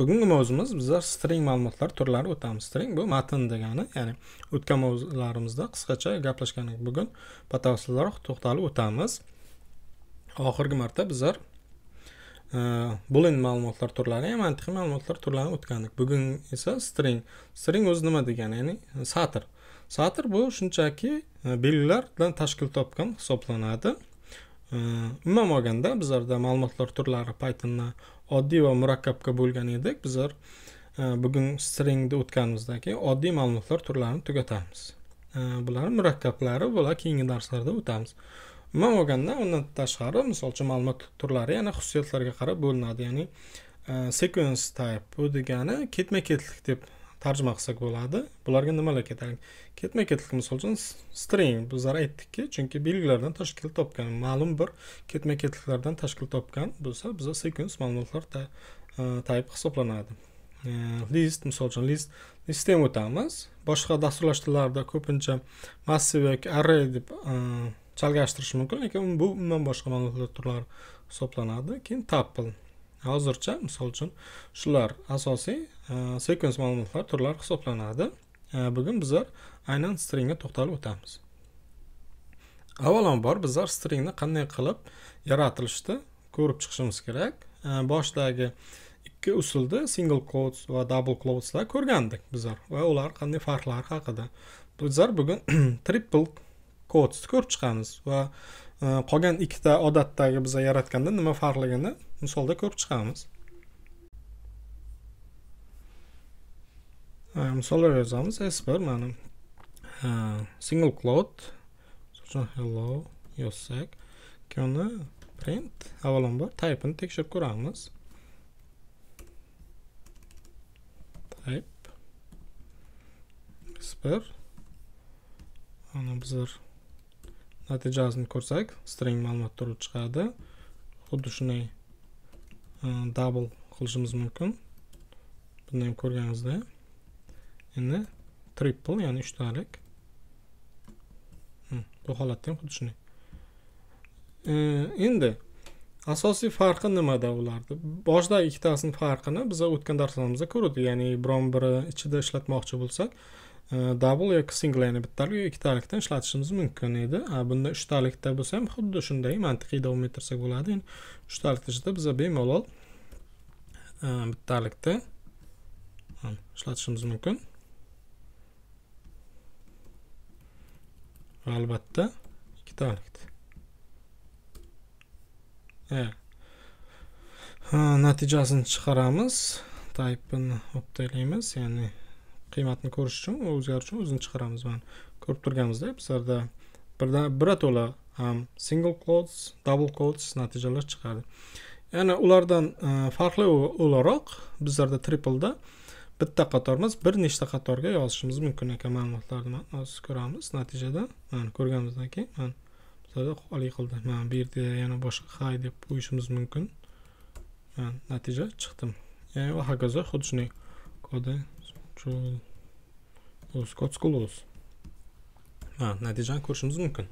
bugungi mavzumiz bizlar string ma'lumotlar turlari o'tamiz string bu matn degani ya'ni o'tgan mavzularimizda qisqacha gaplashgan bugun batafsilroq to'xtalib o'tamiz oxirgi marta bizlar e, boolean ma'lumotlar turlari ya'ni mantiqiy ma'lumotlar turlarini o'tgandik bugun esa string string o'zi nima degani ya'ni satr satr bu shunchaki e, belgilardan tashkil topgan hisoblanadi umuman olganda bizlarda ma'lumotlar turlari paytonda oddiy va murakkabga bo'lgan edik bizlar bugun stringni o'tganimizdan keyin oddiy ma'lumotlar turlarini tugatamiz bularni murakkablari bular keyingi darslarda o'tamiz umuman olganda undan tashqari misol uchun ma'lumot turlari yana xususiyatlarga qarab bo'linadi ya'ni sequence type bu degani ketma ketlik deb tarjima qilsak bo'ladi bularga nimalar ketadi ketma ketlik misol uchun string bizlar aytdikki chunki belgilardan tashkil topgan ma'lum bir ketma ketliklardan tashkil topgan bo'lsa biza sekvens ma'lumotlar tayp e, hisoblanadi e, list misol uchun list listdan o'tamiz boshqa dasturlash tillarida ko'pincha massiv yoki array deb e, chalgashtirish mumkin lekin bu umuman boshqa ma'lumotlar turlari hisoblanadi keyin tuple hozircha misol uchun shular asosiy e, sekvens ma'lumotlar turlari hisoblanadi e, bugun bizlar aynan stringga to'xtalib o'tamiz avvalambor bizlar stringni qanday qilib yaratilishini ko'rib chiqishimiz kerak e, boshidagi ikki usulda single quotes va double quoteslar ko'rgandik bizlar va ular qanday farqlari haqida bizlar bugun triple quotesni ko'rib chiqamiz va Э, qolgan ikkita odatdagi biza yaratganda nima farqligini misolda ko'rib chiqamiz э, misollar yozamiz s bir mana э, single cloud hello yozsak ikkovini print avvalambor typeini tekshirib ko'ramiz type s bir ana bizlar natijasini ko'rsak string ma'lumot turi chiqadi xuddi shunday e, double qilishimiz mumkin bunda ham ko'rganingizda endi triple ya'ni uchtalik hmm, bu holatda ham xuddi shunday e, endi asosiy farqi nimada ularni boshida ikkitasini farqini biz o'tgan darslarimizda ko'rdik ya'ni biron biri ichida ishlatmoqchi bo'lsak double yoki single ya'ni bittalik yoki ikkitalikdan ishlatishimiz mumkin edi bunda uchtalikda bo'lsa ham xuddi shunday mantiqiy davom ettirsak bo'ladi ya'ni uchtalikda ishlatib biza bemalol e, bittalikda ishlatishimiz mumkin albatta ikkitalikda e, natijasini chiqaramiz Type'ni olib ya'ni qiymatni ko'rish uchun o'zgarish uchun o'zini chiqaramiz mana ko'rib turganimizdek bizlarda birdan birato'la ham single quotes double quotes natijalar chiqadi ya'ni ulardan e, farqli o'laroq bizlarda tripleda bitta qator emas bir nechta qatorga yozishimiz mumkin ekan ma'lumotlarni mana hozir ko'ramiz natijada mana ko'rganimizdan keyin mana bizlarda oliy qildi mana bu yerda yana boshqa hay deb qo'yishimiz mumkin mana natija chiqdim va hokazo xuddi shunday kodi uchun o'z kods ha natijani ko'rishimiz mumkin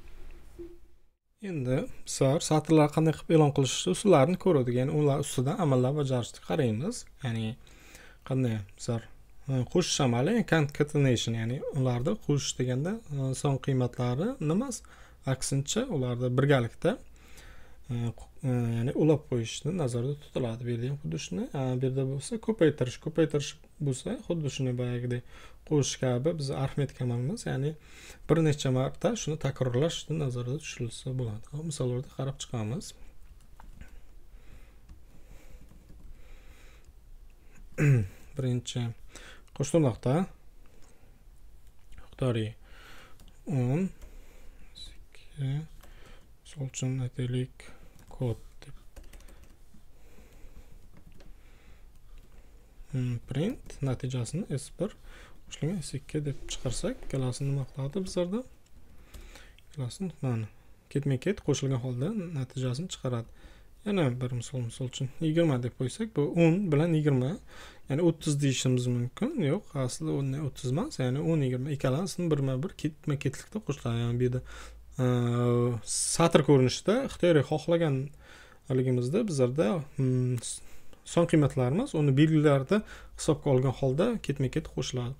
endi sar satrlar qanday qilib e'lon qilishni usullarini ko'rdik ya'ni ular ustidan amallar bajarishni qaraymiz ya'ni qanday sar qo'shish amali concatenation ya'ni ularni qo'shish deganda son qiymatlari nimas aksincha ularni birgalikda E, ya'ni ulab qo'yishni nazarda tutiladi bu yerda ham xuddi shuni bu yerda bo'lsa ko'paytirish ko'paytirish bo'lsa xuddi shuni boyagidek qo'shish kabi biz arifmetika emas ya'ni bir necha marta shuni takrorlash nazarda tushilsa bo'ladi misollarda qarab chiqamiz birinchi qo'shtirnoqda miqdori o'n sakkiz misol uchun aytaylik входити. Print, natijasini esper qo'shilgan S2 deb chiqarsak, klassni nima qiladi bizlarda? Klassni mana ketma-ket qo'shilgan holda natijasini chiqaradi. Yana bir misol misol uchun 20 deb qo'ysak, bu 10 bilan 20, ya'ni 30 deyishimiz mumkin. Yo'q, aslida 10 30 emas, ya'ni 10 20 ikkalasini birma-bir ketma-ketlikda qo'shiladi. Ya'ni bu yerda satr ko'rinishida xohlagan haligimizda bizlarda son qiymatlarimiz uni belgilarda hisobga olgan holda ketma ket qo'shiladi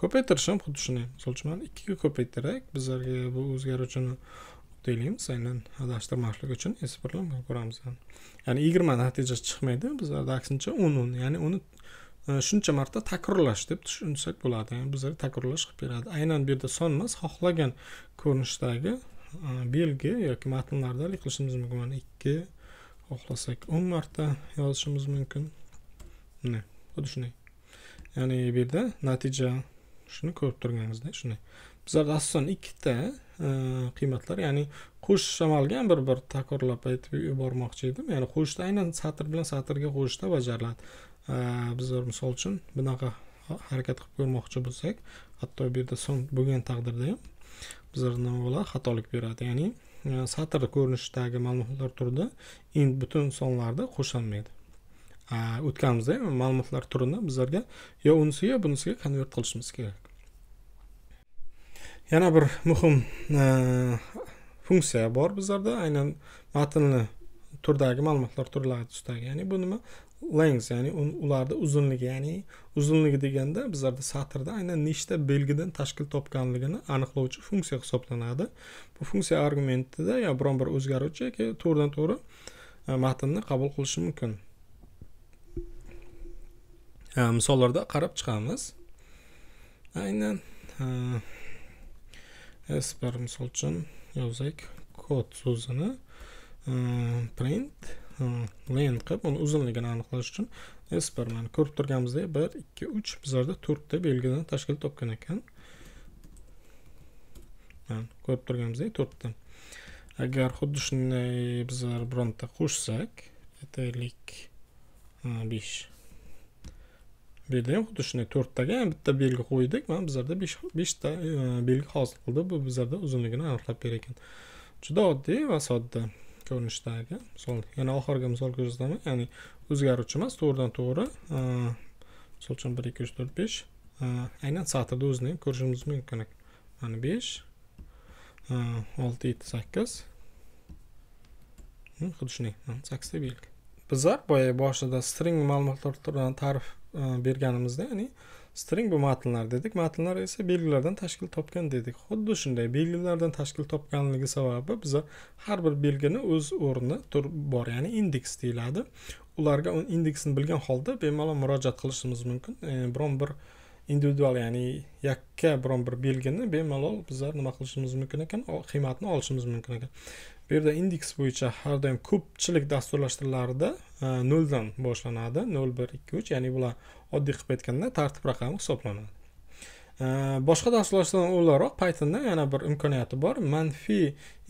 ko'paytirish ham xuddi shunday misol uchun mana ikkiga ko'paytirak bizlarga bu o'zgaruvchini deylikmiz aynan adashtirmaslik uchun esa birlamga ko'ramiz ya'ni yigirma natijasi chiqmaydi bizlarda aksincha o'n o'n ya'ni uni shuncha marta takrorlash deb tushunsak bo'ladi ya'ni bizlar takrorlash qilib beradi aynan bu yerda son emas xohlagan ko'rinishdagi belgi yoki matnlarda hali qilishimiz mumkin mana ikki xohlasak o'n marta yozishimiz mumkin mana xuddi shunday ya'ni bu yerda natija shuni ko'rib turganingizda shunday bizlarda asosan ikkita qiymatlar ya'ni qo'shish amalga ham bir bir takrorlab aytib yubormoqchi edim ya'ni qo'shishda aynan satr bilan satrga qo'shishda bajariladi bizlar misol uchun bunaqa harakat qilib ko'rmoqchi bo'lsak hatto bu yerda son bo'lgan taqdirda ham bizlar nimalar xatolik beradi ya'ni e, satr ko'rinishidagi ma'lumotlar turida int butun sonlarda qo'shilmaydi o'tganimizda ma'lumotlar turini bizlarga yo unisiga bunisiga konvert qilishimiz kerak yana bir muhim e, funksiya bor bizlarda aynan matnli turdagi ma'lumotlar turlari ustidagi ya'ni bu nima length ya'ni un, ularda uzunligi ya'ni uzunligi deganda bizlarda satrda aynan nechta belgidan tashkil topganligini aniqlovchi funksiya hisoblanadi bu funksiya argumentida yo biron bir o'zgaruvchi yoki to'g'ridan to'g'ri e, matnni qabul qilishi mumkin e, misollarda qarab chiqamiz aynan e, s bir misol uchun yozaylik kod so'zini print Hmm. len qilib uni uzunligini aniqlash uchun s mana ko'rib turganimizdek bir ikki uch bizlarda to'rtta belgidan tashkil topgan ekan ko'rib turganimizdek to'rtta agar xuddi shunday bizlar bironta qo'shsak aytaylik besh bu yerda ham xuddi shunday to'rttaga bitta belgi qo'ydik mana bizlarda beshta e, belgi hosil qildi bu bizlarda uzunligini aniqlab berar ekan juda oddiy va sodda ko'rinishda ekan misol yana oxirgi misol ko'rsataman ya'ni o'zgaruvchi emas to'g'ridan to'g'ri e, misol uchun bir ikki uch to'rt besh e, aynan satrni o'zini ham ko'rishimiz mumkin mana besh e, olti yetti sakkiz hmm, xuddi shunday sakkizta belgi bizlar boya boshida string ma'lumotlar tarif berganimizda ya'ni string bu matnlar dedik matnlar esa belgilardan tashkil topgan dedik xuddi shunday belgilardan tashkil topganligi sababi biza har bir belgini o'z o'rni tur bor ya'ni indeks deyiladi ularga indeksini bilgan holda bemalol murojaat qilishimiz mumkin e, biron bir individual ya'ni yakka biron bir belgini bemalol bizlar nima qilishimiz mumkin ekan qiymatni olishimiz mumkin ekan bu yerda indeks bo'yicha har doim ko'pchilik dasturlashtiruvlarda e, noldan boshlanadi nol bir ikki uch ya'ni bular oddiy qilib aytganda tartib raqami hisoblanadi Э, boshqa dasturlashdan o'laroq pythonda yana bir imkoniyati bor manfiy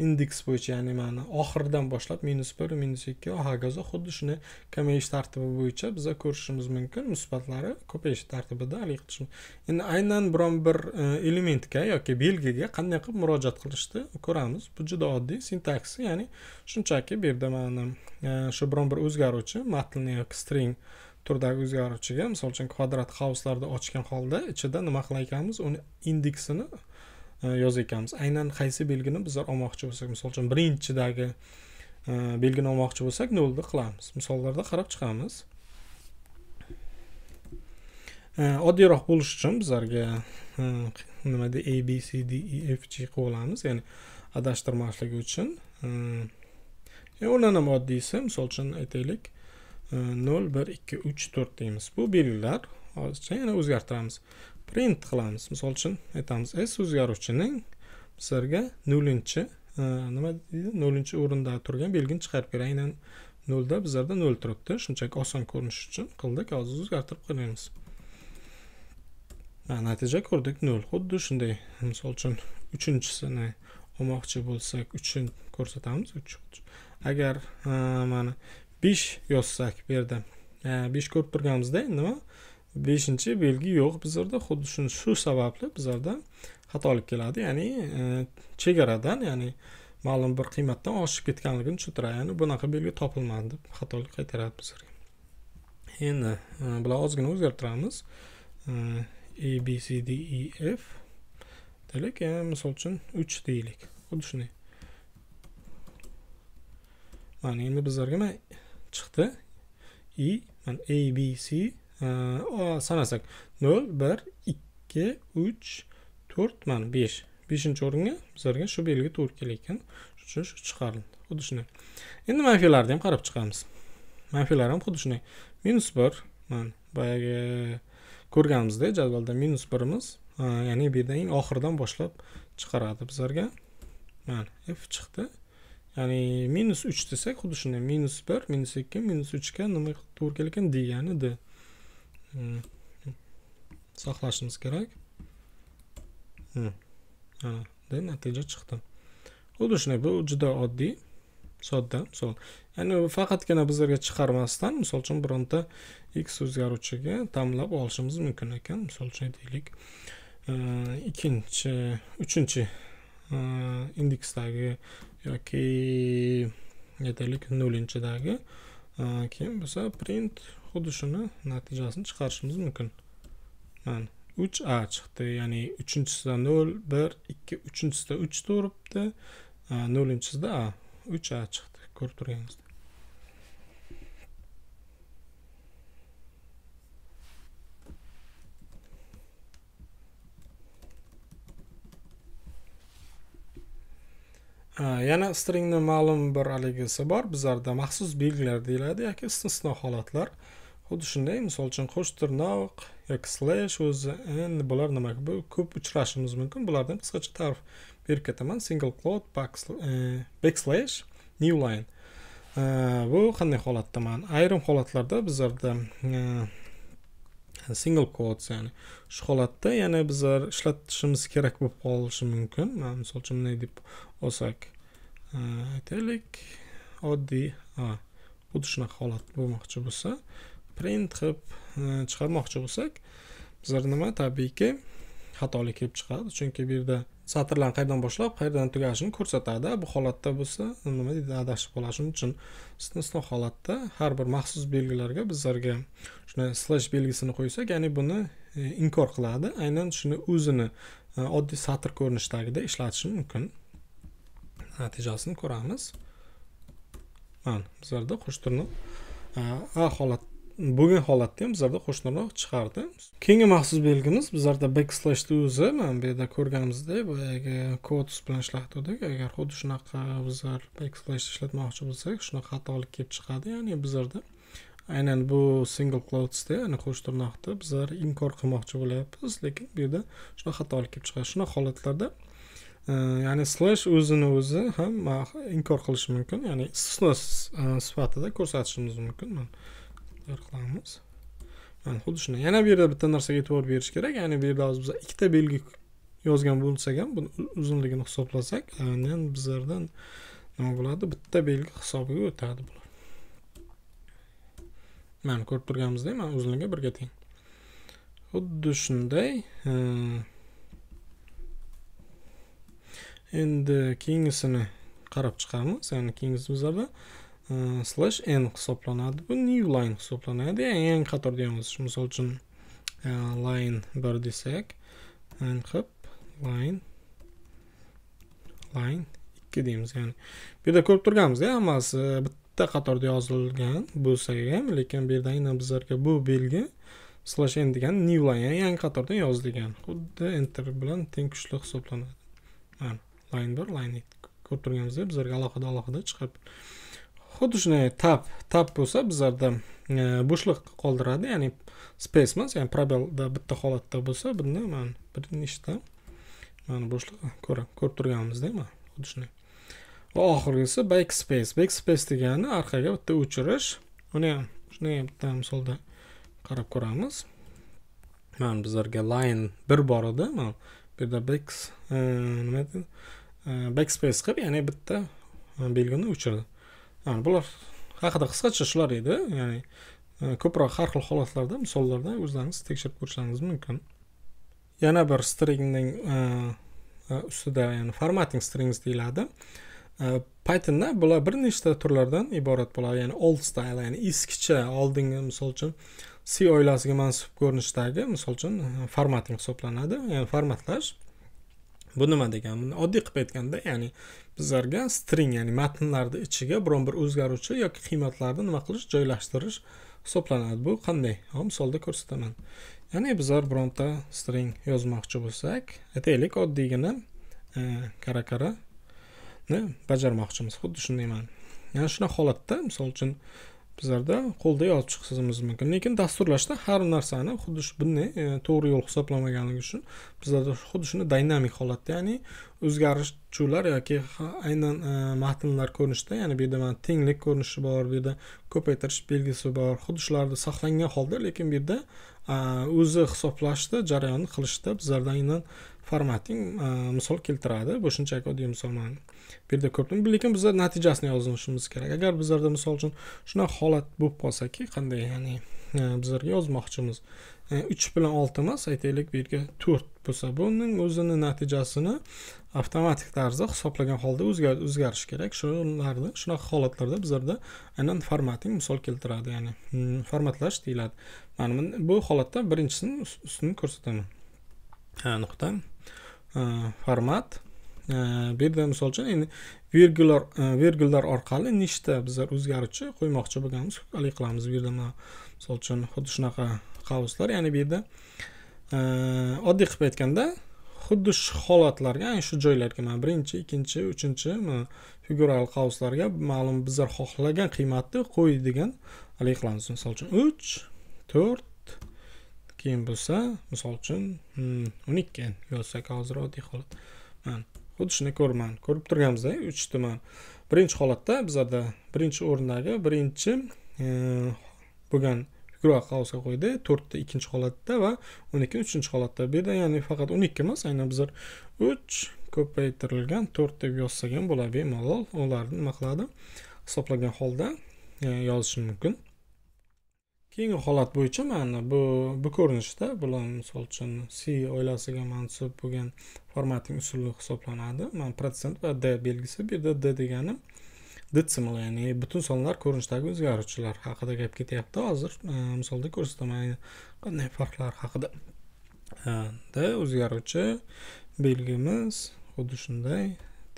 indeks bo'yicha ya'ni mana oxiridan boshlab minus bir minus ikki va hokazo xuddi shuni kamayish tartibi bo'yicha biza ko'rishimiz mumkin musbatlari ko'payish tartibida haligi qilish endi aynan biron bir e, elementga yoki belgiga qanday qilib murojaat qilishni ko'ramiz bu juda oddiy sintaksi ya'ni shunchaki bu yerda mana e, shu biron bir o'zgaruvchi matnni yoki string turdagi o'zgaruvchiga misol uchun kvadrat hauslarni ochgan holda ichida nima qilar ekanmiz uni indeksini e, yozar ekanmiz aynan qaysi belgini bizlar olmoqchi bo'lsak misol uchun birinchidagi e, belgini olmoqchi bo'lsak nolni qilamiz misollarda qarab chiqamiz e, oddiyroq bo'lishi uchun bizlarga nima deydi a b c d e f g qilib olamiz ya'ni adashtirmasligi uchun ham oddiysi misol uchun aytaylik 0, 1, 2, 3, 4 deymiz. Bu belgilar. Hozircha yana o'zgartiramiz. Print qilamiz. Misol uchun aytamiz S o'zgaruvchining bizlarga 0-chi e, nima deydi? 0-chi o'rinda turgan belgini chiqarib beray. Aynan 0 da bizlarda 0 turibdi. Shunchaki oson ko'rinish uchun qildik. Hozir o'zgartirib qo'yamiz. Mana natija ko'rdik 0. Xuddi shunday. Misol uchun 3-chisini olmoqchi bo'lsak, 3 ni ko'rsatamiz. 3. Agar mana besh yozsak bu yerda besh ko'rib turganmizda endi nima beshinchi belgi yo'q bizlarda xuddi shuni shu sababli bizlarda xatolik keladi ya'ni e, chegaradan ya'ni ma'lum bir qiymatdan oshib ketganligini tushuntiradi ya'ni bunaqa belgi topilmadi deb xatolik qaytaradi bizlarga endi e, bular ozgina o'zgartiramiz e, a b c d e f deylik misol uchun uch deylik xuddi shunday mana endi bizlarga mana chiqdi i mana a b c sanasak nol bir ikki uch to'rt mana besh beshinchi o'ringa bizlarga shu belgi to'g'ri kelar ekan shuning uchun shu chiqarildi xuddi shunday endi manfiylarni ham qarab chiqamiz manfiylar ham xuddi shunday minus bir mana boyagi ko'rganimizdek jadvalda minus birimiz ya'ni bu yerdan eng oxiridan boshlab chiqaradi bizlarga mana f chiqdi ya'ni minus uch desak xuddi shunday minus bir minus ikki minus uchga nima to'g'ri kelar ekan d ya'ni d saqlashimiz kerak ana d natija chiqdi xuddi shunday bu juda oddiy sodda misol ya'ni faqatgina bizlarga chiqarmasdan misol uchun bironta x o'zgaruvchiga tanlab olishimiz mumkin ekan misol uchun deylik e, ikkinchi uchinchi e, indeksdagi yoki aytaylik nolinchidagi keyin bo'lsa print xuddi shuni natijasini chiqarishimiz mumkin mana uch a chiqdi ya'ni uchinchisida nol bir ikki uchinchisida uch turibdi nolinchisida a uch a chiqdi ko'rib turganingizdek yana stringni ma'lum bir haligisi bor bizlarda maxsus belgilar deyiladi yoki istisno holatlar xuddi shunday misol uchun qo'sh tirnoq yoki slash o'zi n bular nima bu ko'p uchrashimiz mumkin bulardan qisqacha ta'rif berib ketaman single quote e, backslash new line e, bu qanday holatda mana ayrim holatlarda bizlarda e, single quotes ya'ni shu holatda yana bizlar ishlatishimiz kerak bo'lib qolishi mumkin misol uchun bunday deb olsak aytaylik oddiy xuddi shunaqa holat bo'lmoqchi bo'lsa print qilib chiqarmoqchi bo'lsak bizlar nima tabiiyki xatolik kelib chiqadi chunki bu yerda satrlarni qayerdan boshlab qayerdan tugashini ko'rsatadi bu holatda bo'lsa nima deydi adashib qoladi shuning uchun istisno holatda har bir maxsus belgilarga bizlarga shunday slash belgisini qo'ysak ya'ni buni e, inkor qiladi aynan shuni o'zini e, oddiy satr ko'rinishidagida ishlatishi mumkin natijasini ko'ramiz mana bizlarda qo'shtirnoq e, a holat bo'lgan holatda ham bizlarda qo'shniroq chiqardi keyingi maxsus belgimiz bizlarda backslashni o'zi mana bu yerda ko'rganimizdek boyagi kodus bilan ishlatgandik agar xuddi shunaqa bizlar backslash ishlatmoqchi bo'lsak shunaqa xatolik kelib chiqadi ya'ni bizlarda aynan bu single cloudsda ya'ni qo'sh tirnoqda bizlar inkor qilmoqchi bo'lyapmiz lekin bu yerda shunaqa xatolik kelib chiqadi shunaqa holatlarda e, ya'ni slash o'zini o'zi ham inkor qilishi mumkin ya'ni istisno e, sifatida ko'rsatishimiz mumkin mana tayyor qilamiz mana xuddi shunday yana bu yerda bitta narsaga e'tibor berish kerak ya'ni bu yerda hozir biz ikkita belgi yozgan bo'lsak ham buni uzunligini hisoblasak aynan bizlardan nima bo'ladi bitta belgi hisobiga o'tadi bular mana ko'rib turganimizdek mana uzunligi birga teng xuddi shunday endi keyingisini qarab chiqamiz ya'ni keyingisi bizlarda slash э, n hisoblanadi bu new line hisoblanadi ya'ni yangi qatorda yozish misol uchun line bir desak qilib line line ikki deymiz ya'ni bu yerda ko'rib turganmiz hammasi bitta qatorda yozilgan bo'lsa ham lekin bu aynan bizlarga bu belgi slash n degan new line ya'ni yangi qatorda yozilgan xuddi enter bilan teng kuchli hisoblanadi mana line bir line ko'rib turganimizdek bizlarga alohida alohida chiqib xuddi shunday tab tab bo'lsa bizlarda e, bo'shliq qoldiradi ya'ni space emas ya'ni probelda bitta holatda bo'lsa bunda mana bir nechta mana bo'shliq ko'rib turganimizdek mana xuddi shunday va oxirgisi backspace backspace degani orqaga bitta o'chirish uni ham shunday bitta misolda qarab ko'ramiz mana bizlarga line bir bor edi mana bu yerda back e, nima deydi e, backspace qilib ya'ni bitta belgini o'chirdi ya'ni bular haqida qisqacha shular edi ya'ni e, ko'proq har xil holatlarda misollarda o'zlaringiz tekshirib ko'rishlaringiz mumkin yana bir stringning e, e, ustida ya'ni formatting strings deyiladi pythonda bular bir nechta turlardan iborat bo'ladi ya'ni old style ya'ni eskicha oldingi misol uchun c oilasiga mansub ko'rinishdagi misol uchun formating hisoblanadi ya'ni formatlash bu nima degani buni oddiy qilib aytganda ya'ni bizlarga string ya'ni matnlarni ichiga biron bir o'zgaruvchi yoki qiymatlarni nima qilish joylashtirish hisoblanadi bu qanday misolda ko'rsataman ya'ni bizlar bironta string yozmoqchi bo'lsak aytaylik oddiygina e, kara karani bajarmoqchimiz xuddi shunday mana yana shunaqa holatda misol uchun bizlarda qo'lda yozib chiqishimiz mumkin lekin dasturlashda har narsani xuddi shu bunday e, to'g'ri yo'l hisoblamaganligi uchun bizlarda xuddi shuni dinamik holatda ya'ni o'zgarishuvlar yoki aynan e, matnlar ko'rinishida ya'ni bu yerda mana tenglik ko'rinishi bor bu yerda ko'paytirish belgisi bor xuddi shularni saqlangan holda lekin bu yerda Э, o'zi hisoblashdi jarayonni qilishda bizlardan aynan formating э, misol keltiradi bu shunchaki oddiy misol man bu yerda ko'rdim lekin bizlar natijasini yozishimiz kerak agar bizlarda misol uchun shunaqa holat bo'lib qolsaki qanday ya'ni bizlar yozmoqchimiz uch bilan olti emas aytaylik bu yerga to'rt bo'lsa buning o'zini natijasini avtomatik tarzda hisoblagan holda o'zgarishi kerak shularni shunaqa holatlarda bizlarda aynan formating misol keltiradi ya'ni hmm, formatlash deyiladi mana bu holatda birinchisini ustini ko'rsataman nuqta format bu yerda misol uchun endi vergullar vergullar orqali nechta bizlar o'zgaruvchi qo'ymoqchi bo'lganmiz hali qilamiz bu yerda mana misol uchun xuddi shunaqa qavslar ya'ni bu yerda oddiy qilib aytganda xuddi shu holatlarga ya'ni shu joylarga mana birinchi ikkinchi uchinchi figural qavslarga ma'lum bizlar xohlagan qiymatni qo'yadigan hali qilamiz misol uchun uch to'rt keyin bo'lsa misol uchun o'n ikki yozsak hozir oddiy holat mana xuddi shunday ko'raman ko'rib turganmizda uch tuman birinchi holatda bizlarda birinchi o'rindagi birinchi e, bo'lgan figura qausga qo'ydi to'rtta ikkinchi holatda va o'n ikki uchinchi holatda bu yerda ya'ni faqat o'n ikki emas aynan bizlar uch ko'paytirilgan to'rt deb yozsak ham bo'ladi bemalol ularni nima qiladi hisoblagan holda e, yozish mumkin keyingi holat bo'yicha mana bu bu ko'rinishda bular misol uchun c oilasiga mansub bo'lgan formatning usuli hisoblanadi mana protsent va d belgisi bu yerda d degani detsimal ya'ni butun sonlar ko'rinishidagi o'zgaruvchilar haqida gap ketyapti hozir e, misolda ko'rsataman qanday farqlar haqida e, d o'zgaruvchi belgimiz xuddi shunday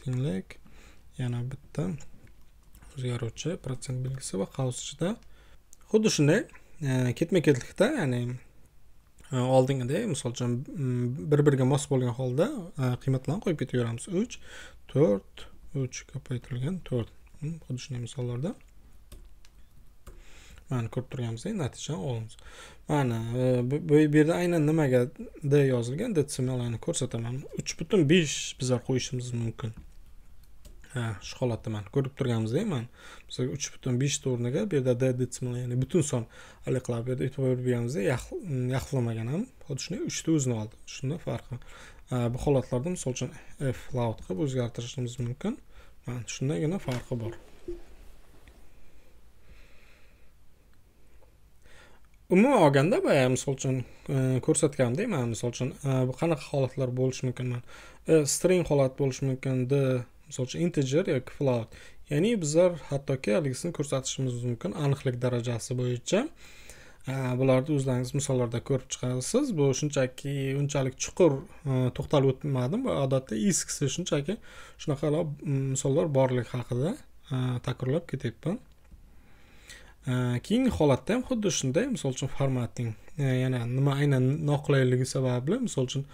tenglik yana bitta o'zgaruvchi protsent belgisi va qavs ichida xuddi shunday ketma ketlikda ya'ni oldingiday misol uchun bir biriga mos bo'lgan holda qiymatlarni qo'yib ketaveramiz uch to'rt uch ko'paytirilgan to'rt xuddi shunday misollarda mana ko'rib turganimizdek natijani olamiz mana bu yerda aynan nimaga d yozilgan d ko'rsataman uch butun besh bizlar qo'yishimiz mumkin ha shu holatda mana ko'rib turganimizdek mana misol uch butun beshta o'rniga bu yerda d detsimel ya'ni butun son alik qilib bu yerda e'tibor berib e, yaxlamagan mm, ham xuddi shunday uchta o'zini oldi shunda farqi bu holatlarda misol uchun f laut qilib o'zgartirishimiz mumkin mana shundagina farqi bor umuman olganda boya e, misol uchun e, ko'rsatganimdek mana misol uchun qanaqa holatlar bo'lishi mumkin string holat bo'lishi mumkin d misol uchun integer yoki float ya'ni bizlar hattoki haligisini ko'rsatishimiz mumkin aniqlik darajasi bo'yicha bularni o'zlaringiz misollarda ko'rib chiqasiz bu shunchaki unchalik chuqur e, to'xtalib o'tmadim bu odatda iskisi shunchaki shunaqa misollar borligi haqida e, takrorlab ketyapman e, keyingi holatda ham xuddi shunday misol uchun formatning yana nima aynan noqulayligi sababli misol uchun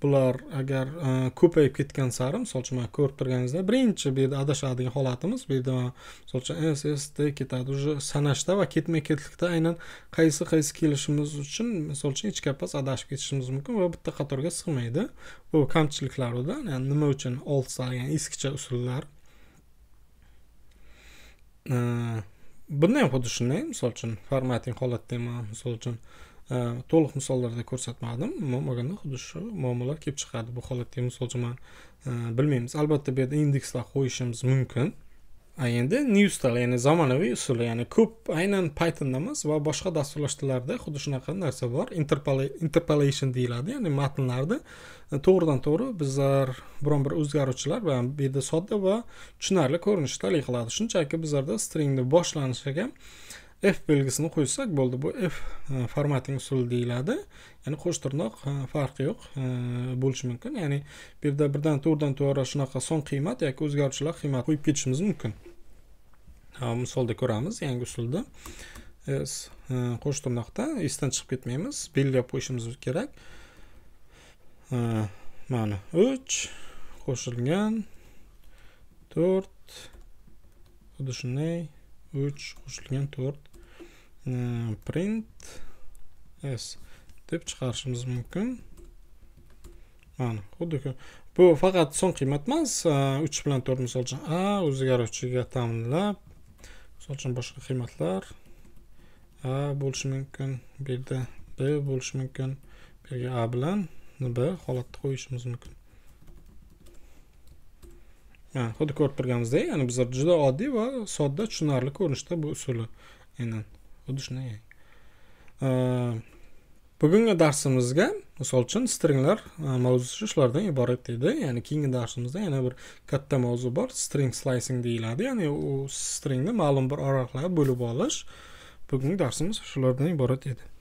bular agar e, ko'payib ketgan sari misol uchun mana ko'rib turganingizda birinchi bu yerda adashadigan holatimiz bu yerda misol uchun s s d ketadi уже sanashda va ketma ketlikda aynan qaysi qaysi kelishimiz uchun misol uchun ichki pas adashib ketishimiz mumkin va bitta qatorga sig'maydi bu kamchiliklarida ya'ni nima uchun old style ya'ni eskicha usullar e, bunda ham xuddi shunday misol uchun formating holatida ham misol uchun to'liq misollarda ko'rsatmadim olganda xuddi shu muammolar kelib chiqadi bu holatda misol uchun man bilmaymiz albatta bu yerda indekslar qo'yishimiz mumkin endi newstal ya'ni zamonaviy usul ya'ni ko'p aynan pythonda emas va boshqa dasturlash tillarida xuddi shunaqa narsa bor interpolation deyiladi ya'ni matnlarni to'g'ridan to'g'ri bizlar biron bir o'zgaruvchilar bu yerda sodda va tushunarli ko'rinishda talab qiladi shunchaki bizlarda stringni boshlanishiga f belgisini qo'ysak bo'ldi bu f e, formating usuli deyiladi ya'ni qo'sh tirnoq e, farqi yo'q e, bo'lishi mumkin ya'ni birda birdan to'g'ridan to'g'ri shunaqa son qiymat yoki o'zgaruvchilar qiymat qo'yib ketishimiz mumkin misolda ko'ramiz yangi usulda s qo'sh tirnoqda esdan chiqib ketmaymiz belgilab qo'yishimiz kerak mana uch qo'shilgan to'rt xuddi shunday uch qo'shilgan to'rt Э, print s deb chiqarishimiz mumkin mana xuddi bu faqat son qiymat emas uch bilan to'rt misol uchun a o'zgaruvchiga ta'minlab misol uchun boshqa qiymatlar a bo'lishi mumkin bu yerda b bo'lishi mumkin bu yerga a bilan b holatda qo'yishimiz mumkin xuddi ko'rib turganimizdek ya'ni bizlar juda oddiy va sodda tushunarli ko'rinishda bu usuli aynan xuddi shunday bugungi darsimizga misol uchun stringlar mavzusi shulardan iborat edi ya'ni keyingi darsimizda yana bir katta mavzu bor string slicing deyiladi ya'ni u stringni ma'lum bir oraliqlarga bo'lib olish bugungi darsimiz shulardan iborat edi